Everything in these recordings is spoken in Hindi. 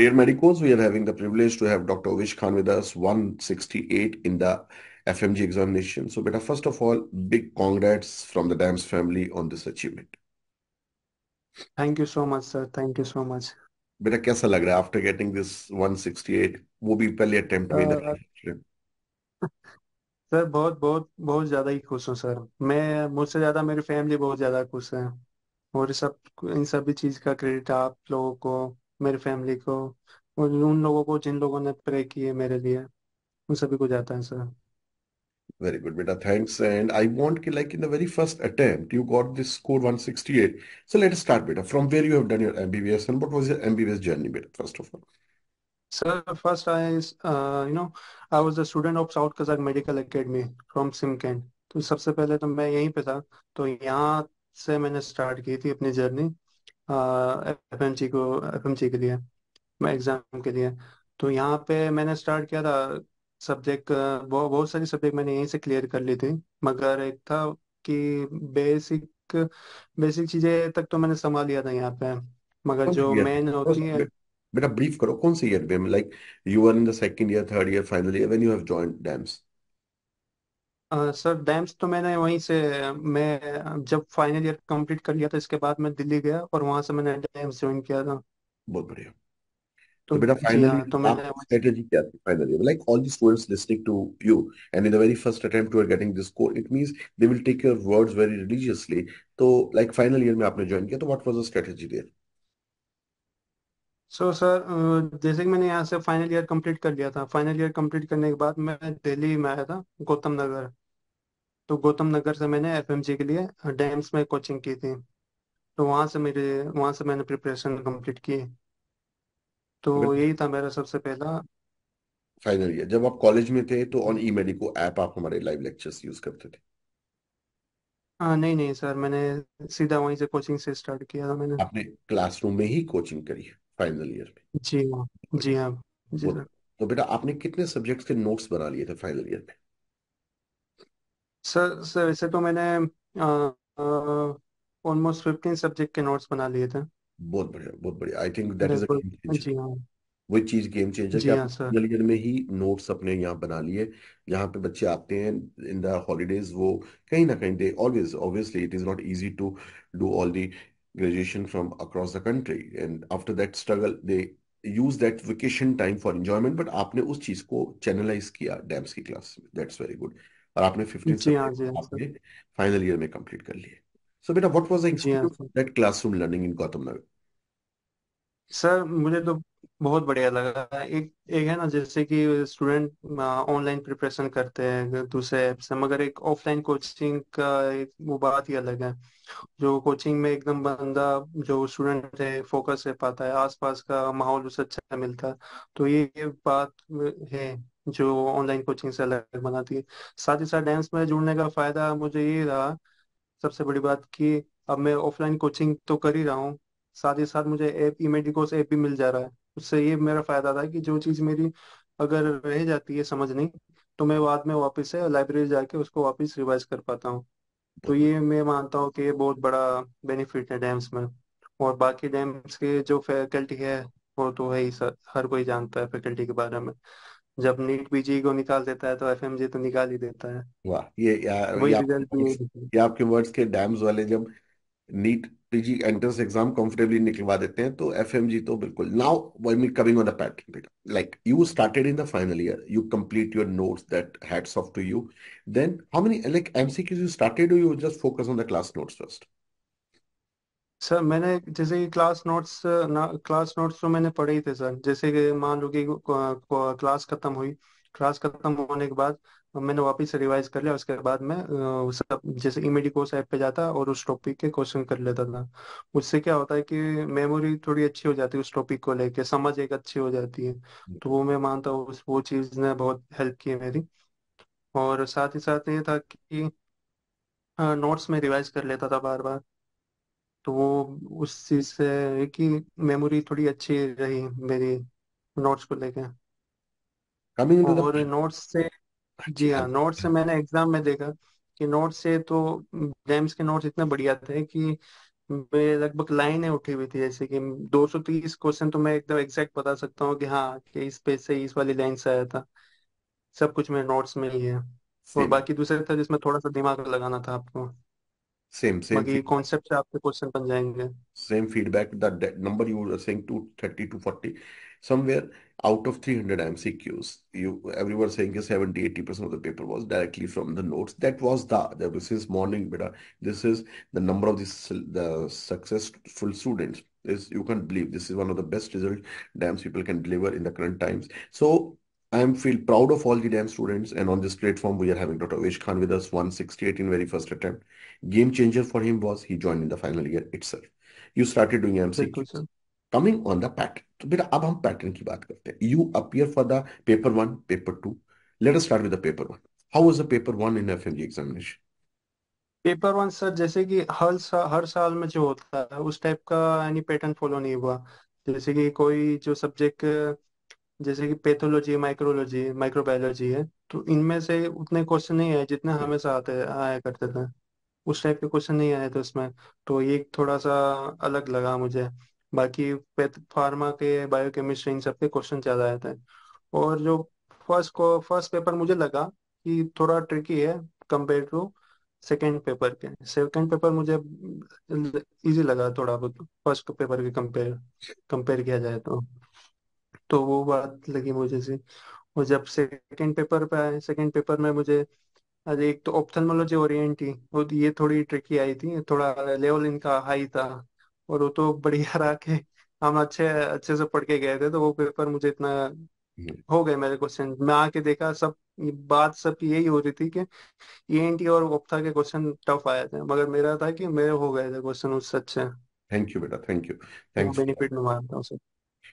Dear Medicos, we are having the privilege to have Dr. Avish Khan with us, 168 in the FMG examination. So, beta, first of all, big congrats from the DAMS family on this achievement. Thank you so much, sir. Thank you so much. बेटा कैसा लग रहा है आफ्टर गेटिंग दिस 168 वो भी पहले अटेम्प्ट में ना सर बहुत बहुत बहुत ज्यादा ही खुश हूँ सर मैं मुझसे ज्यादा मेरी फैमिली बहुत ज्यादा खुश है और सब इन सभी चीज का क्रेडिट आप लोगों को मेरी फैमिली को और उन लोगों को जिन लोगों ने प्रे किए मेरे लिए उन सभी को जाता है sir Very good, beta. Thanks. And I want, ki, like, in the very first attempt, you got this score 168. So let us start, beta. From where you have done your MBBS and what was your MBBS journey, beta, first of all? Sir, first I, uh, you know, I was a student of South Kazakh Medical Academy from Simkent. तो सबसे पहले तो मैं यहीं पे था तो यहाँ से मैंने स्टार्ट की थी अपनी जर्नी एफ एम जी को एफ एम जी के लिए एग्ज़ाम के लिए तो यहाँ पे मैंने स्टार्ट किया था सब्जेक्ट बहुत बहुत सारी सब्जेक्ट मैंने यहीं से क्लियर कर ली थी मगर एक था कि बेसिक बेसिक चीज़ें तक तो मैंने संभाल लिया था यहाँ पे मगर जो मेन होती है बेटा ब्रीफ करो कौन सी ईयर में like you are in the second year third year final year when you have joined DAMS sir DAMS तो मैंने वहीं से मैं जब फाइनल ईयर कंप्लीट कर लिया था इसके बाद मैं दिल्ली गया और वहां से मैंने डैम्स ज्वाइन किया था बहुत बढ़िया तो तो बेटा जी फाइनली हाँ तो मैंने आपकी वहीं- स्ट्रेटेजी क्या थी finally like all this students listening to you and in the very first attempt you are getting this score it means they will take your words very religiously तो लाइक फाइनल ईयर में आपने ज्वाइन किया तो what was the strategy there so sir जैसे कि मैंने यहाँ से फाइनल ईयर कंप्लीट कर लिया था फाइनल ईयर कंप्लीट करने के बाद मैं दिल्ली में आया था गौतम नगर तो गौतम नगर से मैंने एफ के लिए डैम्स में कोचिंग की थी तो वहां से मेरे वहां से मैंने प्रिपरेशन कंप्लीट की तो यही था मेरा सबसे पहला फाइनल ईयर जब आप कॉलेज में थे तो ऑन ई मेडिको ऐप आप हमारे लाइव लेक्चर्स यूज करते थे आ, नहीं नहीं सर मैंने सीधा वहीं से कोचिंग से स्टार्ट किया था मैंने आपने क्लासरूम में ही कोचिंग करी है फाइनल ईयर में जी हाँ जी हाँ जी सर तो बेटा आपने कितने सब्जेक्ट्स के नोट्स बना लिए थे फाइनल ईयर में सर सर वैसे तो मैंने ऑलमोस्ट फिफ्टीन सब्जेक्ट के नोट्स बना लिए थे बहुत बढ़िया बहुत बढ़िया I think that is a बिल्कुल जी चेंजर जी हाँ वो चीज गेम चेंजर जी कि हाँ सर आपने में ही नोट्स अपने यहाँ बना लिए जहाँ पे बच्चे आते हैं इन द हॉलीडेज वो कहीं ना कहीं they always obviously it is not easy to do all the graduation from across the country and after that struggle they use that vacation time for enjoyment but आपने उस चीज को चैनलाइज किया डैम्स की क्लास में दैट्स वेरी गुड और आपने फिफ्टीन जी हाँ जी हाँ आपने फाइनल ईयर में कंप्लीट कर लिए सो बेटा व्हाट वाज द जी हाँ experience sir that classroom learning in Gautam Nagar sir मुझे तो बहुत बढ़िया लगा एक एक है ना जैसे कि स्टूडेंट ऑनलाइन प्रिपरेशन करते हैं दूसरे ऐप से मगर एक ऑफलाइन कोचिंग का एक वो बात ही अलग है जो कोचिंग में एकदम बंदा जो स्टूडेंट है फोकस रह पाता है आसपास का माहौल उसे अच्छा मिलता है तो ये ये बात है जो ऑनलाइन कोचिंग से अलग बनाती है साथ ही साथ डांस में जुड़ने का फायदा मुझे ये रहा सबसे बड़ी बात कि अब मैं ऑफलाइन कोचिंग तो कर ही रहा हूँ साथ ही साथ मुझे app eMedicoz app भी मिल जा रहा है उससे ये मेरा फायदा था कि जो चीज़ मेरी अगर रह जाती है समझ नहीं तो मैं बाद में वापस से लाइब्रेरी जाके उसको वापस रिवाइज कर पाता हूँ तो ये मैं मानता हूँ कि ये बहुत बड़ा बेनिफिट है डैम्स में और बाकी डैम्स के जो फैकल्टी है वो तो है ही सर हर कोई जानता है फैकल्टी के बारे में जब नीट पीजी को निकाल देता है तो एफ तो निकाल ही देता है वाह ये यार वही ये आपके वर्ड्स के डैम्स वाले जब NEET PG entrance exam comfortably निकलवा देते हैं तो एफएमजी तो बिल्कुल now I mean coming on the pattern बेटा like you started in the final year you complete your notes that hats off to you then how many like MCQs you started you just focus on the class notes first sir मैंने जैसे कि क्लास नोट्स क्लास नोट्स तो मैंने पढ़े ही थे सर जैसे कि मान लो कि क्लास खत्म हुई क्लास खत्म होने के बाद मैंने वापस रिवाइज कर लिया उसके बाद मैं उस सब जैसे इमेडी कोर्स ऐप पे जाता और उस टॉपिक के क्वेश्चन कर लेता था उससे क्या होता है कि मेमोरी थोड़ी अच्छी हो जाती है उस टॉपिक को लेके समझ एक अच्छी हो जाती है तो वो मैं मानता हूँ वो चीज़ ने बहुत हेल्प की है मेरी और साथ ही साथ ये था कि नोट्स में रिवाइज कर लेता था बार बार तो वो उस चीज से कि मेमोरी थोड़ी अच्छी रही मेरी नोट्स को लेके कमिंग इनटू द और नोट्स से जी हाँ नोट्स से मैंने एग्जाम में देखा कि नोट्स से तो जेम्स के नोट्स इतने बढ़िया थे कि मेरे लगभग लाइनें उठी हुई थी जैसे कि 230 क्वेश्चन तो मैं एकदम एग्जैक्ट बता सकता हूँ कि हाँ कि इस पेज से इस वाली लाइन से आया था सब कुछ मेरे नोट्स में ही है और सेम बाकी दूसरे था जिसमें थोड़ा सा दिमाग लगाना था आपको सेम सेम बाकी कॉन्सेप्ट से आपके क्वेश्चन बन जाएंगे same feedback the number you are saying to 30 to 40 somewhere out of 300 MCQs you everyone saying कि 70 80% of the paper was directly from the notes that was the that was morning बेटा this is the number of this the successful students is you can't believe this is one of the best result damn people can deliver in the current times so I am feel proud of all the damn students. And on this platform, we are having Dr. Vish Khan with us, 168 in very first attempt. Game changer for him was he joined in the final year itself. You started doing MCQ. Coming on the pattern. So, now pattern ki baat karte. You appear for the paper one, paper two. Let us start with the paper one. How was the paper one in FMG examination? Paper one, sir जैसे कि हर सा, हर साल में जो होता है उस टाइप का एनी पैटर्न फॉलो नहीं हुआ जैसे जैसे कि पैथोलॉजी माइक्रोलॉजी माइक्रोबायोलॉजी है तो इनमें से उतने क्वेश्चन नहीं आए जितने हमेशा आते आया करते थे उस टाइप के क्वेश्चन नहीं आए थे उसमें तो ये थोड़ा सा अलग लगा मुझे बाकी फार्मा के बायोकेमिस्ट्री इन सब के क्वेश्चन ज्यादा आए थे और जो फर्स्ट को फर्स्ट पेपर मुझे लगा कि थोड़ा ट्रिकी है कंपेयर टू सेकेंड पेपर के सेकेंड पेपर मुझे इजी लगा थोड़ा बहुत फर्स्ट पेपर के कंपेयर कंपेयर किया जाए तो तो वो बात लगी मुझे से और जब सेकंड पेपर पे आए सेकंड पेपर में मुझे अरे एक तो ऑप्थेल्मोलॉजी ओरिएंट ही और ये थोड़ी ट्रिकी आई थी थोड़ा लेवल इनका हाई था और वो तो बढ़िया रहा के हम अच्छे अच्छे से पढ़ के गए थे तो वो पेपर मुझे इतना हम्म। हो गए मेरे क्वेश्चन मैं आके देखा सब बात सब यही हो रही थी कि ईएनटी e और ऑप्था के क्वेश्चन टफ आए थे मगर मेरा था कि मेरे हो गए थे क्वेश्चन उससे अच्छे थैंक यू बेटा थैंक यू थैंक्स बेनिफिट मैं मानता हूँ सर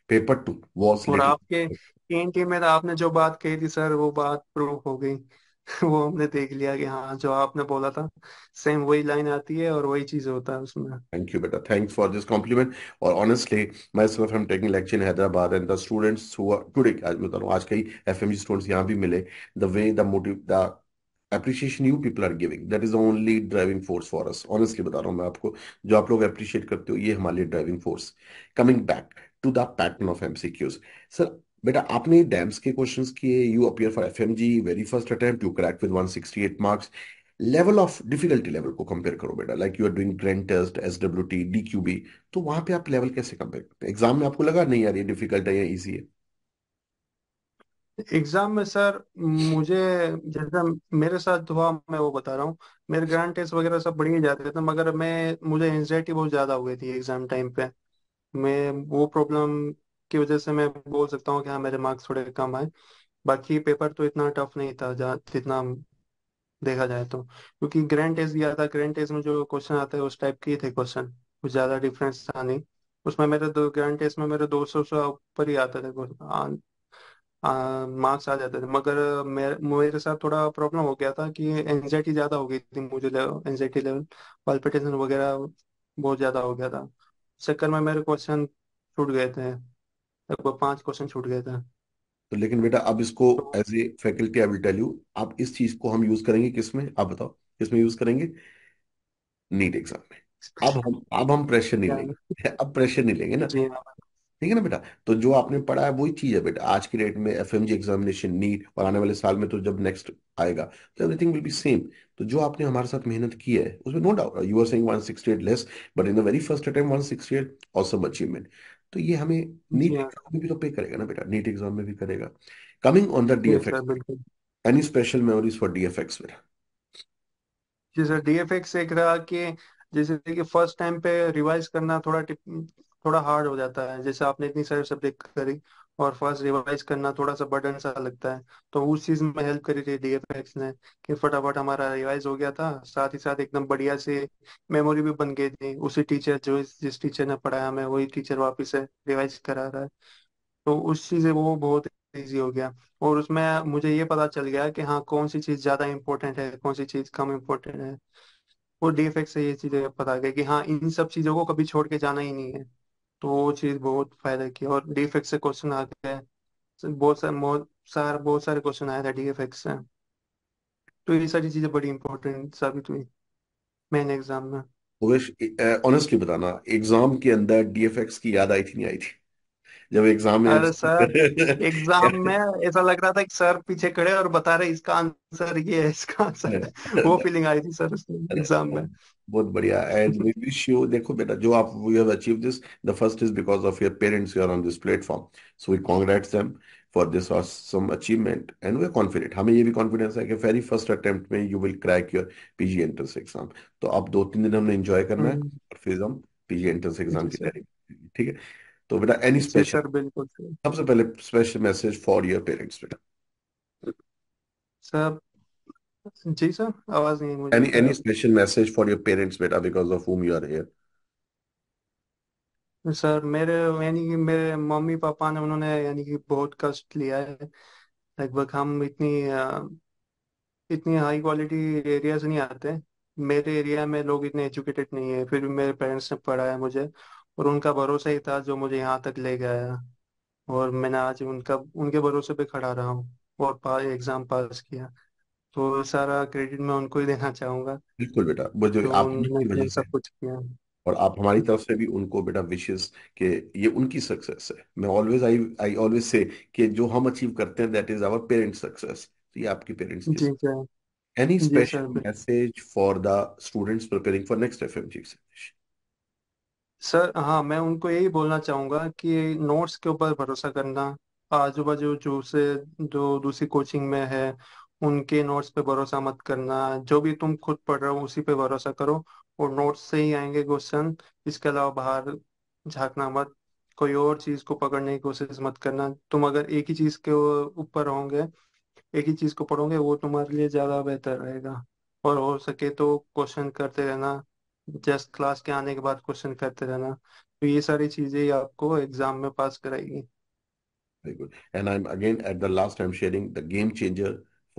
पेपर टू वो और आपके टीएनटी में तो आपने जो बात कही थी सर वो बात प्रूफ हो गई वो हमने देख लिया कि हाँ जो आपने बोला था सेम वही लाइन आती है और वही चीज होता है उसमें थैंक यू बेटा थैंक्स फॉर दिस कॉम्प्लीमेंट और honestly myself I am taking lecture in Hyderabad and the students हुआ टुडे आज बता रहा हूँ आज कई एफएमजी स्टूडेंट्स यहाँ भी मिले the way the motive the appreciation you people are giving that is only driving force for us honestly बता रहा हूँ मैं आपको जो आप लोग अप्रिशिएट करते हो ये हमारे लिए driving force coming back to the pattern of MCQs sir बेटा आपने डैम्स के क्वेश्चन किए you appear for F M G very first attempt you crack with 168 marks level of difficulty level को कंपेयर करो बेटा like you are doing grand test S W T D Q B तो वहां पे आप लेवल कैसे कंपेयर करते हैं एग्जाम में आपको लगा नहीं यार ये डिफिकल्ट है या इजी है एग्जाम में सर मुझे जैसा मेरे साथ हुआ मैं वो बता रहा हूँ मेरे ग्रांड टेस्ट वगैरह सब बढ़िया जाते थे मगर मैं मुझे एंजाइटी बहुत ज्यादा हुई थी एग्जाम टाइम पे मैं वो प्रॉब्लम की वजह से मैं बोल सकता हूँ कि हाँ मेरे मार्क्स थोड़े कम आए बाकी पेपर तो इतना टफ नहीं था जितना देखा जाए तो क्योंकि ग्रैंड टेस्ट दिया था ग्रैंड टेस्ट में जो क्वेश्चन आते हैं उस टाइप के ही थे क्वेश्चन कुछ ज्यादा डिफरेंस था नहीं उसमें मेरे दो ग्रैंड टेस्ट में मेरे दो सौ से ऊपर ही आते थे मार्क्स आ जाते थे मगर मेरे मेरे साथ थोड़ा प्रॉब्लम हो गया था कि एनजाइटी ज्यादा हो गई थी मुझे एनजाइटी लेवल पल्पिटेशन वगैरह बहुत ज्यादा हो गया था चक्कर में मेरे क्वेश्चन छूट गए थे लगभग पांच क्वेश्चन छूट गए थे तो लेकिन बेटा अब इसको as a faculty I will tell you आप इस चीज को हम यूज करेंगे किसमें आप बताओ किसमें यूज करेंगे नीट एग्जाम में अब हम अब हम प्रेशर नहीं लेंगे अब प्रेशर नहीं लेंगे ना ठीक है ना बेटा तो जो आपने पढ़ा है वही चीज है बेटा आज की डेट में एफ एग्जामिनेशन नीट और आने वाले साल में तो जब नेक्स्ट आएगा तो एवरीथिंग विल बी सेम तो जो आपने हमारे साथ मेहनत की है उसमें no doubt you are saying 168 less but in the very first attempt 168 awesome achievement तो ये हमें नीट एग्जाम में भी तो पे करेगा ना बेटा नीट एग्जाम में भी करेगा coming on the DFX any special memories for DFX बेटा जी सर डीएफएक्स एक रहा कि जैसे कि फर्स्ट टाइम पे रिवाइज करना थोड़ा टिप थोड़ा हार्ड हो जाता है जैसे आपने इतनी सारी सब्जेक्ट करी और फर्स्ट रिवाइज करना थोड़ा सा बर्डन सा लगता है तो उस चीज में हेल्प करी थी डीएफएक्स ने कि फटाफट हमारा रिवाइज हो गया था साथ ही साथ एकदम बढ़िया से मेमोरी भी बन गई थी उसी टीचर जो जिस टीचर ने पढ़ाया हमें वही टीचर वापिस से रिवाइज करा रहा है तो उस चीज वो बहुत ईजी हो गया और उसमें मुझे ये पता चल गया कि हाँ कौन सी चीज ज्यादा इम्पोर्टेंट है कौन सी चीज कम इम्पोर्टेंट है वो डीएफएक्स से ये चीजें पता गई कि हाँ इन सब चीजों को कभी छोड़ के जाना ही नहीं है तो वो चीज बहुत फायदा की और डीएफएक्स से क्वेश्चन आ गए बहुत सारे बहुत सारे बहुत सारे क्वेश्चन आया था डीएफएक्स से तो ये सारी चीजें बड़ी इंपॉर्टेंट साबित हुई मेन एग्जाम में ऑनेस्टली बताना एग्जाम के अंदर डीएफएक्स की याद आई थी नहीं आई थी जब एग्जाम में अरे सर एग्जाम में ऐसा लग रहा था कि सर पीछे खड़े और बता रहे इसका आंसर ये है इसका आंसर है वो फीलिंग आई थी सर एग्जाम में बहुत बढ़िया एंड वी विश यू देखो बेटा जो आप we have achieve this the first is because of your parents you are on this platform so we congrats them for this awesome achievement and we are confident हमें ये भी कॉन्फिडेंस है कि वेरी फर्स्ट अटेम्प्ट में you will crack your PG entrance exam तो अब दो तीन दिन हमने एंजॉय करना है हम्म। और फिर हम पीजी एंट्रेंस एग्जाम की तैयारी ठीक है तो बेटा एनी स्पेशल बिल्कुल सबसे पहले special message for your parents बेटा सर जी सर आवाज नहीं मुझे any any special message for your parents बेटा because of whom you are here sir मेरे यानी कि मेरे मम्मी पापा ने उन्होंने यानी कि बहुत कष्ट लिया है लगभग हम इतनी इतनी हाई क्वालिटी एरिया से नहीं आते मेरे एरिया में लोग इतने एजुकेटेड नहीं है फिर भी मेरे पेरेंट्स ने पढ़ाया मुझे और उनका भरोसा ही था जो मुझे यहाँ तक ले गया और मैंने आज उनका उनके भरोसे पे खड़ा रहा हूँ और पास एग्जाम पास किया तो सारा क्रेडिट मैं उनको ही देना चाहूंगा बिल्कुल बेटा वो जो तो आप उन्होंने सब कुछ किया और आप हमारी तरफ से भी उनको बेटा विशेष कि ये उनकी सक्सेस है मैं always I I always say कि जो हम अचीव करते हैं that is our parents success तो ये आपके पेरेंट्स की जी any special message for the students preparing for next FMG examination sir हाँ मैं उनको यही बोलना चाहूंगा कि नोट्स के ऊपर भरोसा करना आजू बाजू जो से जो दूसरी कोचिंग में है उनके नोट्स पे भरोसा मत करना जो भी तुम खुद पढ़ रहे हो उसी पे भरोसा करो और नोट्स से ही आएंगे क्वेश्चन इसके अलावा बाहर झांकना मत कोई और चीज़ को पकड़ने की कोशिश मत करना तुम अगर एक ही चीज़ के ऊपर होंगे एक ही चीज़ को पढ़ोगे वो तुम्हारे लिए ज़्यादा बेहतर रहेगा और हो सके तो क्वेश्चन करते रहना जस्ट क्लास के आने के बाद क्वेश्चन करते रहना तो ये सारी चीजें ही आपको एग्जाम में पास कराएगी and i'm again at the last i'm sharing the game changer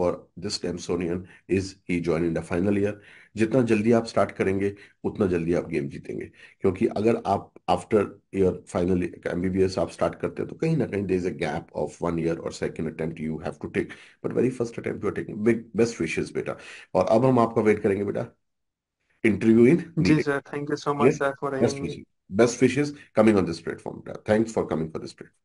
for this Tamsonian is he joined in the final year जितना जल्दी आप स्टार्ट करेंगे उतना जल्दी आप गेम जीतेंगे क्योंकि अगर आप आफ्टर ईयर फाइनल एमबीबीएस आप स्टार्ट करते हैं तो कहीं ना कहीं there is a gap of one year और second attempt you have to take but very first attempt you are taking big best wishes बेटा और अब हम आपका वेट करेंगे बेटा interview in Sir. Thank you so much, sir, for Best me. wishes. Best wishes coming on this platform. Thanks for coming for this platform.